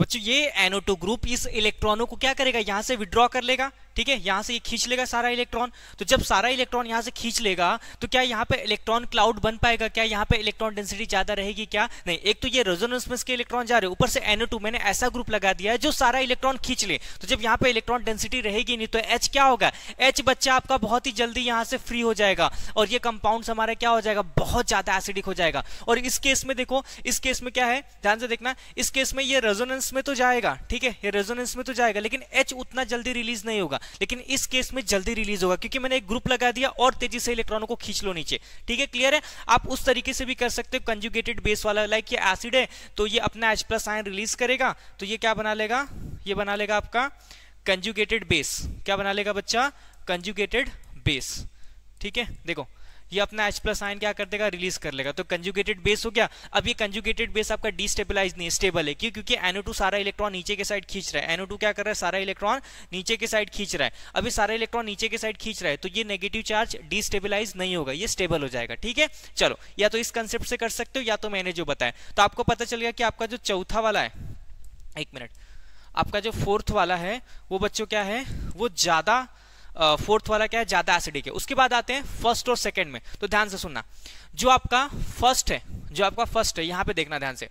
बच्चों ये एनो ग्रुप इस इलेक्ट्रॉनों को क्या करेगा यहाँ से विड्रॉ कर लेगा ठीक है यहाँ से ये खींच लेगा सारा इलेक्ट्रॉन तो जब सारा इलेक्ट्रॉन यहां से खींच लेगा तो क्या यहाँ पे इलेक्ट्रॉन क्लाउड बन पाएगा क्या यहाँ पे इलेक्ट्रॉन डेंसिटी ज्यादा रहेगी क्या नहीं एक तो ये रेजोनेंस में इसके इलेक्ट्रॉन जा रहे ऊपर से एनओ मैंने ऐसा ग्रुप लगा दिया है जो सारा इलेक्ट्रॉन खींच ले तो जब यहाँ पर इलेक्ट्रॉन डेंसिटी रहेगी नहीं तो एच क्या होगा एच बच्चा आपका बहुत ही जल्दी यहाँ से फ्री हो जाएगा और ये कंपाउंड हमारा क्या हो जाएगा बहुत ज्यादा एसिडिक हो जाएगा और इस केस में देखो इस केस में क्या है ध्यान से देखना इस केस में ये रेजोनेंस में तो जाएगा ठीक है ये रेजोनेंस में तो जाएगा लेकिन एच उतना जल्दी रिलीज नहीं होगा लेकिन इस केस में जल्दी रिलीज होगा क्योंकि मैंने एक ग्रुप लगा दिया और तेजी से इलेक्ट्रॉनों को खींच लो नीचे ठीक है क्लियर है आप उस तरीके से भी कर सकते हो कंजुगेटेड बेस वाला लाइक ये एसिड है तो ये अपना एच प्लस आयन रिलीज करेगा तो ये क्या बना लेगा ये बना लेगा आपका कंजुगेटेड बेस क्या बना लेगा बच्चा कंजुगेटेड बेस ठीक है देखो ये अपना H प्लस आयन क्या कर देगा रिलीज कर लेगा तो कंजुगेटेड बेस हो गया अब ये कंजुगेटेड बेस आपका डिस्टेबलाइज नहीं स्टेबल है क्यों क्योंकि एनो सारा इलेक्ट्रॉन नीचे के साइड खींच रहा है एनो क्या कर रहा है सारा इलेक्ट्रॉन नीचे के साइड खींच रहा है अभी सारा इलेक्ट्रॉन नीचे के साइड खींच रहा है तो ये नेगेटिव चार्ज डिस्टेबलाइज नहीं होगा ये स्टेबल हो जाएगा ठीक है चलो या तो इस कंसेप्ट से कर सकते हो या तो मैंने जो बताया तो आपको पता चल गया कि आपका जो चौथा वाला है एक मिनट आपका जो फोर्थ वाला है वो बच्चों क्या है वो ज्यादा फोर्थ वाला क्या है ज़्यादा एसिडिक है उसके बाद आते हैं फर्स्ट और सेकेंड में तो ध्यान से सुनना जो आपका फर्स्ट है जो आपका फर्स्ट है यहाँ पे देखना ध्यान से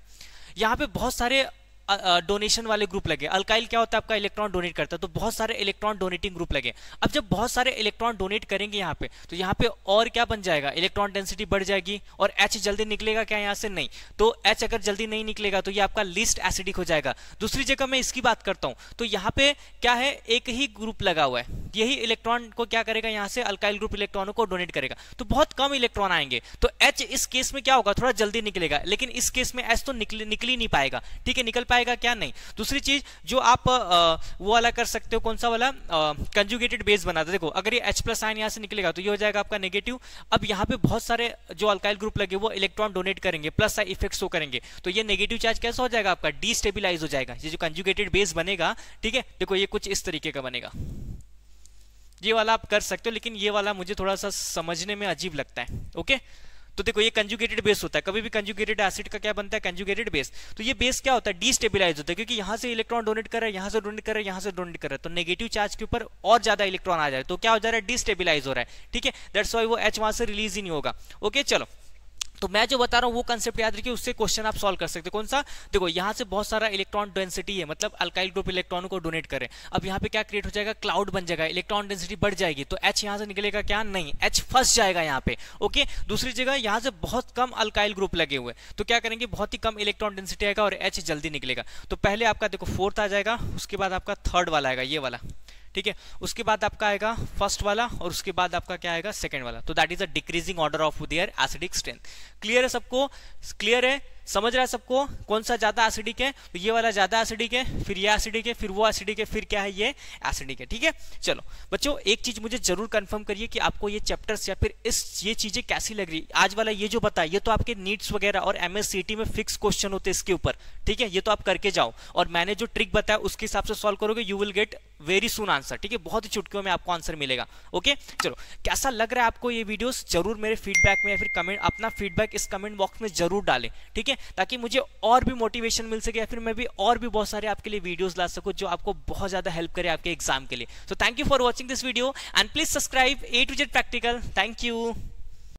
यहाँ पे बहुत सारे डोनेशन वाले ग्रुप लगे अल्काइल क्या होता है आपका इलेक्ट्रॉन डोनेट करता है तो बहुत सारे इलेक्ट्रॉन डोनेटिंग ग्रुप लगे अब जब बहुत सारे इलेक्ट्रॉन डोनेट करेंगे यहाँ पे तो यहाँ पे और क्या बन जाएगा इलेक्ट्रॉन डेंसिटी बढ़ जाएगी और एच जल्दी निकलेगा क्या यहाँ से नहीं तो एच अगर जल्दी नहीं निकलेगा तो ये आपका लिस्ट एसिडिक हो जाएगा दूसरी जगह मैं इसकी बात करता हूँ तो यहाँ पे क्या है एक ही ग्रुप लगा हुआ है यही इलेक्ट्रॉन को क्या करेगा यहाँ से अल्काइल ग्रुप इलेक्ट्रॉनों को डोनेट करेगा तो बहुत कम इलेक्ट्रॉन आएंगे तो एच इस केस में क्या होगा थोड़ा जल्दी निकलेगा लेकिन इस केस में एच तो निकल निकल ही नहीं पाएगा ठीक है निकल पाएगा आएगा क्या नहीं दूसरी चीज जो आप आ, वो वाला कर सकते हो कौन सा वाला कंजुगेटेड बेस बनाते देखो अगर ये एच प्लस आइन यहाँ से निकलेगा तो ये हो जाएगा आपका नेगेटिव अब यहाँ पे बहुत सारे जो अल्काइल ग्रुप लगे वो इलेक्ट्रॉन डोनेट करेंगे प्लस आई इफेक्ट शो करेंगे तो ये नेगेटिव चार्ज कैसा हो जाएगा आपका डिस्टेबिलाईज हो जाएगा ये जो कंजुगेटेड बेस बनेगा ठीक है देखो ये कुछ इस तरीके का बनेगा ये वाला आप कर सकते हो लेकिन ये वाला मुझे थोड़ा सा समझने में अजीब लगता है ओके तो देखो ये कंजुगेटेड बेस होता है कभी भी कंजुगेटेड एसिड का क्या बनता है कंजुगेटेड बेस तो ये बेस क्या होता है डिस्टेबिलाइज होता है क्योंकि यहां से इलेक्ट्रॉन डोनेट कर रहा है यहाँ से डोनेट कर रहा है यहाँ से डोनेट कर रहा है तो नेगेटिव चार्ज के ऊपर और ज्यादा इलेक्ट्रॉन आ जाए तो क्या हो जा रहा है डिस्टेबिलाइज हो रहा है ठीक है दैट्स वाई वो एच वहां से रिलीज ही नहीं होगा ओके चलो तो मैं जो बता रहा हूँ वो कंसेप्ट याद रखिए उससे क्वेश्चन आप सॉल्व कर सकते हैं कौन सा देखो यहाँ से बहुत सारा इलेक्ट्रॉन डेंसिटी है मतलब अल्काइल ग्रुप इलेक्ट्रॉन को डोनेट करें अब यहाँ पे क्या क्रिएट हो जाएगा क्लाउड बन जाएगा इलेक्ट्रॉन डेंसिटी बढ़ जाएगी तो एच यहाँ से निकलेगा क्या नहीं एच फंस जाएगा यहाँ पे ओके दूसरी जगह यहाँ से बहुत कम अल्काइल ग्रुप लगे हुए तो क्या करेंगे बहुत ही कम इलेक्ट्रॉन डेंसिटी आएगा और एच जल्दी निकलेगा तो पहले आपका देखो फोर्थ आ जाएगा उसके बाद आपका थर्ड वाला आएगा ये वाला ठीक है उसके बाद आपका आएगा फर्स्ट वाला और उसके बाद आपका क्या आएगा सेकेंड वाला तो that is a decreasing order of their acidic strength clear है सबको क्लियर है समझ रहा है सबको कौन सा ज्यादा एसिडिक है तो ये वाला ज्यादा एसिडिक है फिर ये एसिडिक है फिर वो एसिडिक है फिर क्या है ये एसिडिक है ठीक है चलो बच्चों एक चीज मुझे जरूर कंफर्म करिए कि आपको ये चैप्टर्स या फिर इस ये चीजें कैसी लग रही आज वाला ये जो बता ये तो आपके नीट्स वगैरह और एम में फिक्स क्वेश्चन होते इसके ऊपर ठीक है ये तो आप करके जाओ और मैंने जो ट्रिक बताया उसके हिसाब से सॉल्व करोगे you will get very soon answer ठीक है बहुत ही चुटकियों में आपको आंसर मिलेगा ओके चलो कैसा लग रहा है आपको ये वीडियो जरूर मेरे फीडबैक में या फिर कमेंट अपना फीडबैक इस कमेंट बॉक्स में जरूर डाले ठीक है है ताकि मुझे और भी मोटिवेशन मिल सके या फिर मैं भी और भी बहुत सारे आपके लिए वीडियोज ला सकूँ जो आपको बहुत ज़्यादा हेल्प करे आपके एग्जाम के लिए so thank you for watching this video and please subscribe A to Z practical thank you